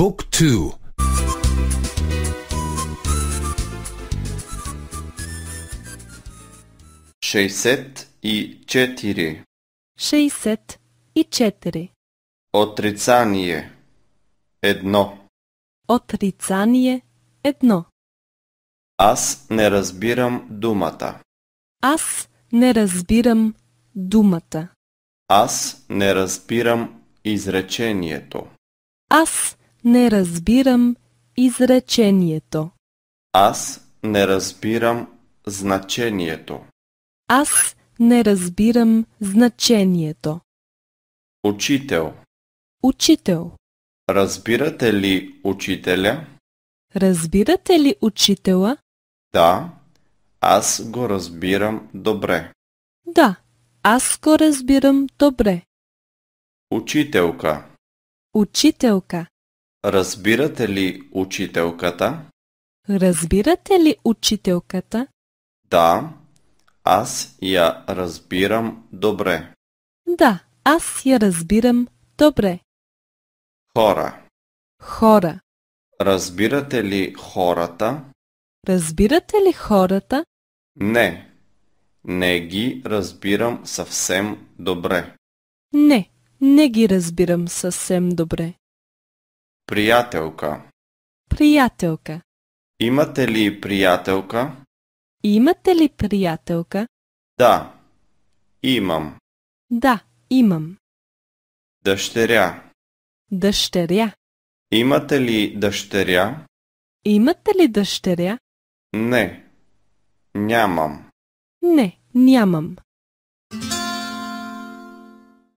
บุ๊กทูเชยเซตอีเจติรีเชยเซตอีเจติรี Отрицание. Едно. Отрицание. Едно. Аз не разбирам думата. Аз не разбирам думата. Аз не разбирам изречението. Аз не разбирам изречението. Аз не разбирам значението. Аз не разбирам значението. Учител. Учител. Разбирате ли учителя? Разбирате ли учителя? Да, аз го разбирам добре. Да, аз го разбирам добре. Учителка. Учителка. Разбирате ли учителката? Разбирате ли учителката? Да, аз я разбирам добре. Да, аз я разбирам добре. Хора. Хора. Разбирате ли хората? Разбирате ли хората? Не. Не ги разбирам съвсем добре. Не, не ги разбирам съвсем добре. Приятелка. Приятелка. Имате ли приятелка? Имате ли приятелка? Да. Имам. Да, имам. Дъщеря. Дъщеря. Имате ли дъщеря? Имате ли дъщеря? Не. Нямам. Не, нямам.